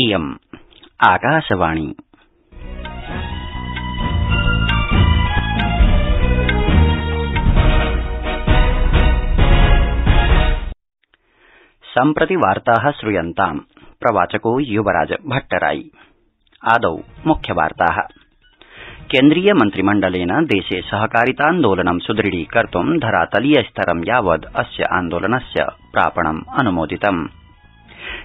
इयम् आकाशवाणी सम्प्रति वार्ता श्रयन्ताम् प्रवाचको युवराज भट्टराई आदौ मुख्यवार्ताः केन्द्रीय मन्त्रिमण्डलेन देशे सहकारितान्दोलनं सुदृढीकर्त् धरातलीय स्तरं यावद् अस्य आन्दोलनस्य प्रापणम् अनुमोदितमं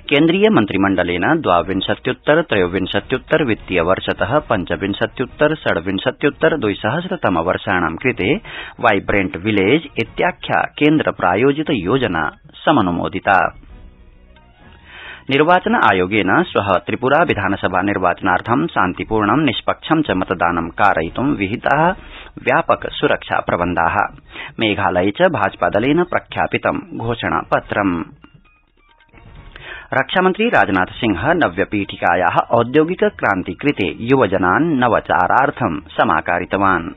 केन्द्रीय मन्त्रिमण्डलेन द्वाविंशत्युत्तर त्रयोविंशत्युत्तर वित्तीय वर्षत पञ्चविंशत्युत्तर षड्विंशत्युत्तर द्विसहस्रतम वर्षाणां कृते वाइब्रेंट विलेज इत्याख्या केन्द्र प्रायोजित योजना समनुमोदिता निर्वाचन आयोगेन श्व त्रिप्रा विधानसभा निर्वाचनार्थं शान्तिपूर्णं निष्पक्षं च मतदानं कारयित् विहिता व्यापक सुरक्षा प्रबन्धा मेघालये च भाजपादलेन प्रख्यापितं घोषणापत्रमं रक्षामन्त्री राजनाथ सिंह नव्यपीठिकाया पीठिकाया औद्योगिक क्रान्ति कृते युवजनान् नवचारार्थ समाकारितवान्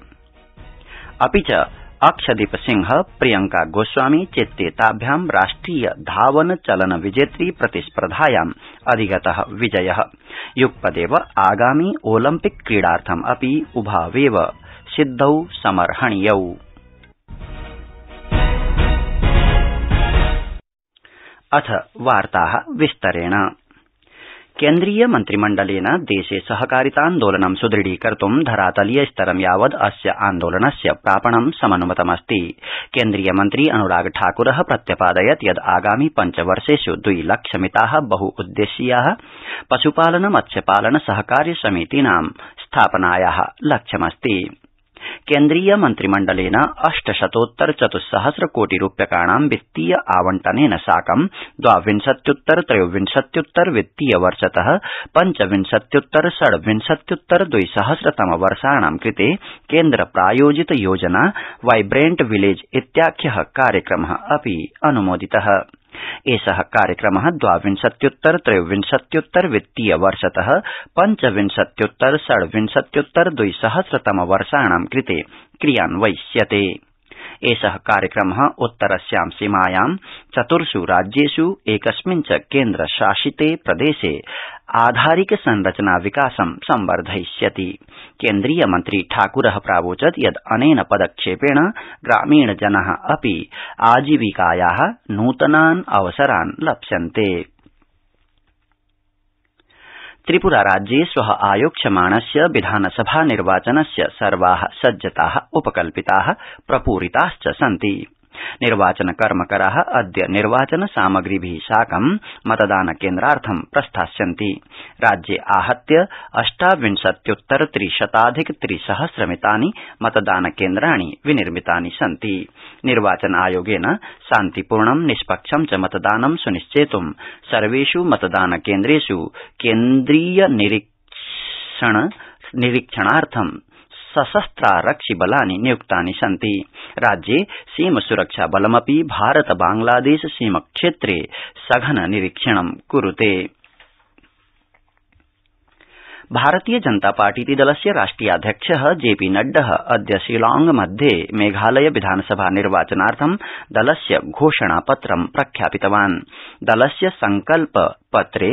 अपि च अक्षदीप सिंह प्रियंका गोस्वामी चेत्येताभ्यां राष्ट्रिय धावन चलन विजेत्री प्रतिस्पर्धायाम् अधिगत विजय युगपदेव आगामि ओलम्पिक क्रीडार्थम् अपि उभावेव सिद्धौ समर्हणीयौ अथ वार्ता विस्तरेण केन्द्रीय मन्त्रिमण्डलेन देशे सहकारितान्दोलनं सुदृढीकर्त् धरातलीय स्तरं यावद् अस्य आन्दोलनस्य प्रापणं समनुमतमस्ति केन्द्रीय मन्त्री अनुराग ठाकुर प्रत्यपादयत् यद् आगामि पञ्चवर्षेष् द्विलक्षमिता बहउद्देशीया पश्पालन मत्स्यपालन सहकार्य समितीनां स्थापनाया लक्ष्यमस्ति केन्द्रीय मन्त्रिमण्डलेन अष्टशतोत्तर चत्स्सहस्र कोटि रूप्यकाणां वित्तीय आवण्टनेन साकं द्वाविंशत्युत्तर त्रयोविंशत्युत्तर वित्तीय वर्षत पञ्चविंशत्युत्तर षड्विंशत्युत्तर द्विसहस्रतम वर्षाणां कृते केन्द्र प्रायोजित योजना वाइब्रेंट विलेज इत्याख्य कार्यक्रम अपि अन्मोदितः एष कार्यक्रम द्वाविंशत्युत्तर त्रयोविंशत्युत्तर वित्तीय वर्षत पञ्चविंशत्युत्तर षड्विंशत्युत्तर द्विसहस्रतम वर्षाणां कृते क्रियान्वयिष्यते एष कार्यक्रम उत्तरस्यां सीमायां चतुर्ष् राज्येष् एकस्मिन् च केन्द्रशासिते प्रदेशे आधारिक संरचना विकासं संवर्धयिष्यति केन्द्रीय मन्त्री ठाकुर प्रावोचत् यद् अनेन पदक्षेपेण ग्रामीण जना अपि आजीविकाया नूतनान् अवसरान् लप्स्यन्ते त्रिपुरा राज्ये श्व आयोक्ष्यमाणस्य विधानसभा निर्वाचनस्य सर्वा सज्जता उपकल्पिता प्रपूरिताश्च सन्ति निर्वाचन कर्मकरा अद्य निर्वाचन सामग्रीभि साकं मतदान केन्द्रार्थं प्रस्थास्यन्ति राज्ये आहत्य अष्टाविंशत्युत्तर त्रिशताधिक त्रिसहस्रमितानि मतदान केन्द्राणि विनिर्मितानि सन्ति निर्वाचन आयोगेन शान्तिपूर्णं निष्पक्षं च मतदानं सुनिश्चेतुं सर्वेष् मतदान केन्द्रेष् केन्द्रीय निरीक्षणार्थं बलानि नियुक्तानि सन्ति राज्ये सीम सुरक्षा बलमपि भारत बांग्लादेश सीम क्षेत्रे सघन निरीक्षणं कुरुते भारतीय जनता पार्टीति दलस्य राष्ट्रियाध्यक्ष जेपी नड्ड अद्य शिलांग मध्ये मेघालय विधानसभा निर्वाचनार्थं दलस्य घोषणापत्रं प्रख्यापितवान् दलस्य संकल्प पत्रे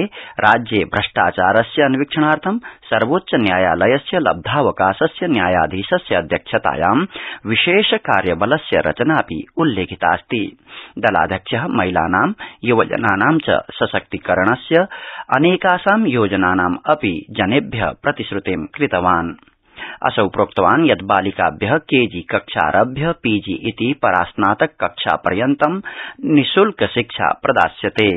राज्ये भ्रष्टाचारस्य अन्वीक्षणार्थं सर्वोच्च न्यायालयस्य लब्धावकाशस्य न्यायाधीशस्य अध्यक्षतायां विशेष कार्यबलस्य रचनापि उल्लेखितास्ति दलाध्यक्ष महिलानां युवजनानां च सशक्तिकरणस्य अनेकासां योजनानाम् अपि जनेभ्य प्रतिश्रतिं कृतवान् असौ प्रोक्तवान् यत् बालिकाभ्य केजी कक्षारभ्य पीजी इति परास्नातक कक्षापर्यन्तं निशुल्क शिक्षा प्रदास्यता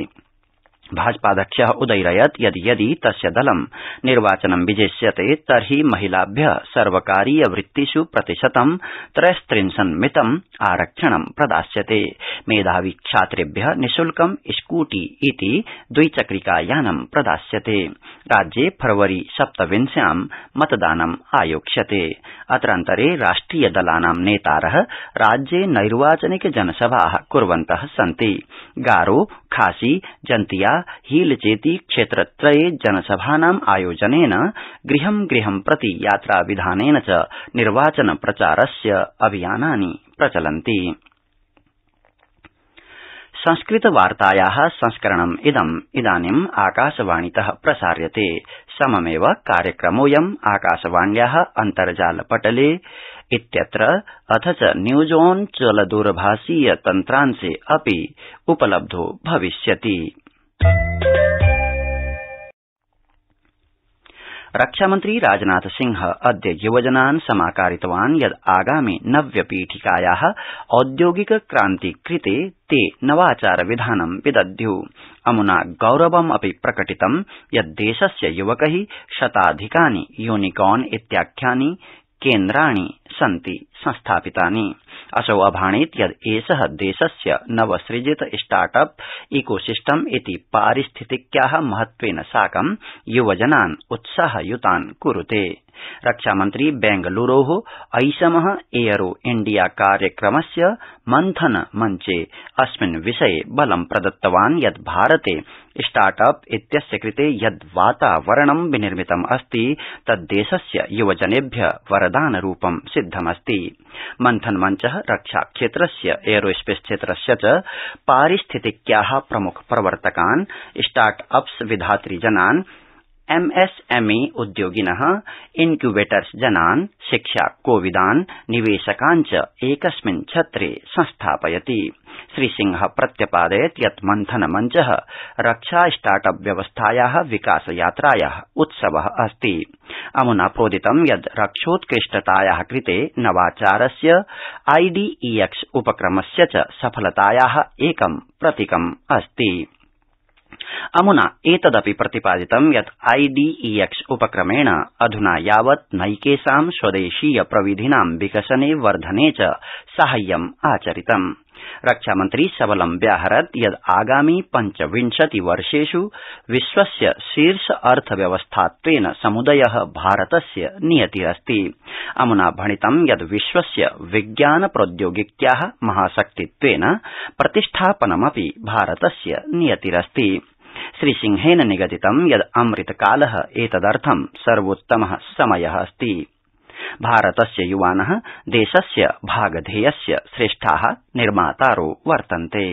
भाजपाध्यक्ष उदैरयत् यत् यदि तस्य दलं निर्वाचनं विजेष्यते तर्हि महिलाभ्य सर्वकारीय वृत्तिष् प्रतिशतं त्रयस्त्रिंशन्मितम् आरक्षणं प्रदास्यते मेधावी छात्रेभ्य निश्ल्कं स्कूटी इति द्विचक्रिकायानं प्रदास्यते राज्ये फरवरी सप्तविंश्यां मतदानम् आयोक्ष्यते अत्रान्तरे राष्ट्रिय दलानां नेतार राज्ये नैर्वाचनिक जनसभा कुर्वन्त सन्ति गारो खासी जन्तिया हील चेति क्षेत्रत्रये जनसभानाम् आयोजनेन गृहं गृहं प्रति यात्राविधानेन च निर्वाचन प्रचारस्य अभियानानि प्रचलन्ति संस्कृतवार्ताया संस्करणम् इदम् इदानीम् आकाशवाणीत प्रसार्यते सममेव कार्यक्रमोऽयम् आकाशवाण्या अन्तर्जालपटले इत्यत्र अथ च न्यूज ऑन चलदूरभाषीय तन्त्रांशे अपि उपलब्धो भविष्यति रक्षामन्त्री राजनाथसिंह अद्य युवजनान् समाकारितवान् यत् आगामि नव्य पीठिकाया औद्योगिक क्रान्ति कृते ते नवाचार विधानं विदध्य् अम्ना गौरवमपि प्रकटितं यत् देशस्य युवकै शताधिकानि यूनिकॉर्न इत्याख्यानि केन्द्राणि सन्ति संस्थापितानि असौ अभाणीत् यद् एष देशस्य नवसृजित स्टार्ट अप इकोसिस्टम इति पारिस्थितिक्या महत्वेन साकं युवजनान् उत्साहयुतान् कुरुते रक्षामन्त्री बेंगलुरो ऐषम एयरो इण्डिया कार्यक्रमस्य मन्थन मञ्चे अस्मिन् विषये बलं प्रदत्तवान् यत् भारते स्टार्ट अप इत्यस्य कृते यद् वातावरणं विनिर्मितम् अस्ति तद्देशस्य युवजनेभ्य वरदानरूपं सिद्धमस्ति मन्थन मञ्च रक्षाक्षेत्रस्य एयरोस्पेस क्षेत्रस्य च पारिस्थितिक्या प्रमुख प्रवर्तकान् स्टार्ट अप्स विधातृजनान् एमएसएमई उद्योगिन इन्क्यूबेटर्स जनान् शिक्षाकोविदान् निवेशकान् च एकस्मिन् छत्रे संस्थापयति श्रीसिंह प्रत्यपादयत् यत् मन्थन मञ्च रक्षा स्टार्टअप व्यवस्थाया विकास यात्राया उत्सव अस्ति अमुना प्रोदितं यद् रक्षोत्कृष्टताया कृते नवाचारस्य आईडीईएक्स e उपक्रमस्य च सफलताया एकं प्रतीकम् अस्ति अमुना एतदपि प्रतिपादितं यत् आईडीईएक्स उपक्रमेण अध्ना यावत् नैकेषां स्वदेशीय प्रविधीनां विकसने वर्धने च साहाय्यमाचरितमस्ति रक्षामन्त्री सबलं व्याहरत् यत् आगामि पञ्चविंशति वर्षेष् विश्वस्य शीर्ष अर्थव्यवस्थात्वेन समुदय भारतस्य नियतिरस्ति अमुना भणितं यत् विश्वस्य विज्ञान प्रौद्योगिक्या महाशक्तित्वेन प्रतिष्ठापनमपि भारतस्य नियतिरस्ति श्रीसिंहेन निगदितं यत् अमृतकाल एतदर्थं सर्वोत्तम समय अस्ति भारतस्य युवान देशस्य भागधेयस्य श्रेष्ठा निर्मातारो वर्तन्ते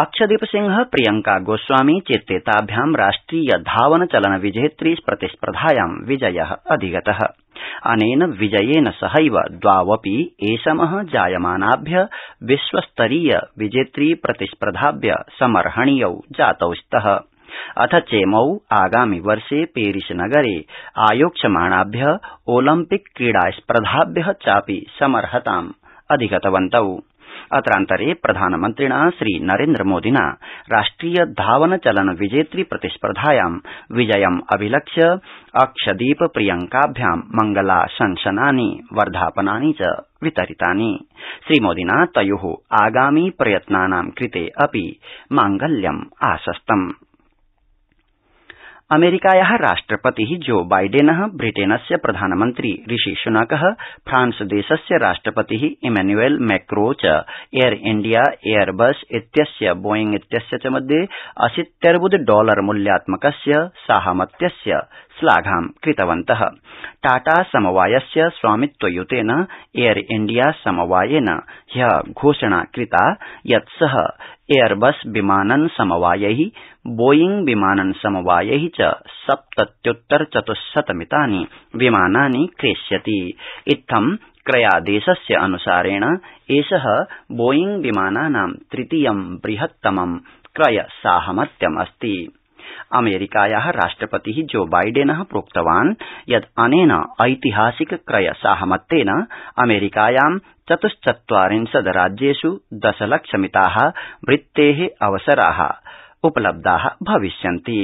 अक्षदीप सिंह प्रियंका गोस्वामी चेत्येताभ्यां राष्ट्रिय धावन चलन विजेत्री प्रतिस्पर्धायां विजय अधिगत अनेन विजयेन सहैव द्वावपि एषम जायमानाभ्य विश्वस्तरीय विजेत्री प्रतिस्पर्धाभ्य समर्हणीयौ जातौ स्तः अथ चेमौ आगामि वर्षे पेरिस नगरे आयोक्ष्यमाणाभ्य ओलम्पिक क्रीडा स्पर्धाभ्य चापि समर्हताम् अधिगतवन्तौ अत्रान्तरे प्रधानमन्त्रिणा श्रीनरेन्द्रमोदिना राष्ट्रिय धावन चलन विजेतृ प्रतिस्पर्धायां विजयम् अभिलक्ष्य अक्षदीप प्रियंकाभ्यां मङ्गलाशंसनानि वर्धापनानि च वितरितानि श्रीमोदिना तयो आगामि प्रयत्नानां कृते अपि मांगल्यम् आशस्तमं अमेरिकाया राष्ट्रपति जो बाइडेन ब्रिटेनस्य प्रधानमन्त्री ऋषि सुनक फ्रांसदेशस्य राष्ट्रपति इमैन्युअल मैक्रो च एयर इंडिया एयरबस इत्यस्य बोइंग इत्यस्य च मध्ये अशीत्यर्बुद डॉलर मूल्यात्मकस्य साहमत्यस्य श्लाघां कृतवन्त टाटा समवायस्य स्वामित्वयुतेन एयर इंडिया समवायेन ह्य घोषणा कृता यत् स एयरबस विमानन समवायै बोइंग विमानन समवायै च सप्तत्युत्तर चतुश्शत मितानि विमानानि क्रेष्यति इत्थं क्रयादेशस्य अनुसारेण एष बोइंग विमानानां तृतीयं बृहत्तमं क्रय साहमत्यमस्ति अमेरिकाया राष्ट्रपति जो बाइडेन प्रोक्तवान् यत् अनेन ऐतिहासिक क्रय साहमत्येन अमेरिकायां चतुश्चत्वारिंशद राज्येष् दशलक्षमिता वृत्ते अवसरा उपलब्धा भविष्यन्ति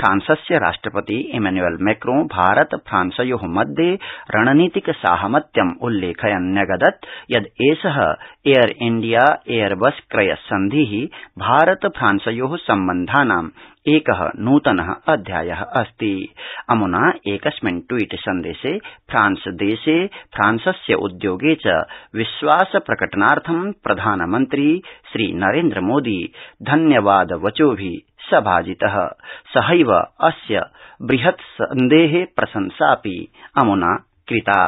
फ्रांसस्य राष्ट्रपति इमैन्युअल मैक्रों भारत फ्रांसयो मध्ये रणनीतिक साहमत्यम् उल्लेखयन् न्यगदत् यद् एष एयर इण्डिया एयरबस क्रय सन्धि भारत फ्रांसयो सम्बन्धानां एक नूतन अध्याय अस्ति अमुना एकस्मिन् ट्वीट सन्देशे फ्रांस देशे फ्रांसस्य उद्योगे च विश्वास प्रकटनार्थं प्रधानमन्त्री श्रीनरेन्द्रमोदी धन्यवादवचोभि सभाजित सहैव अस्य बृहत् बृहत्सन्धे प्रशंसापि अमुना कृता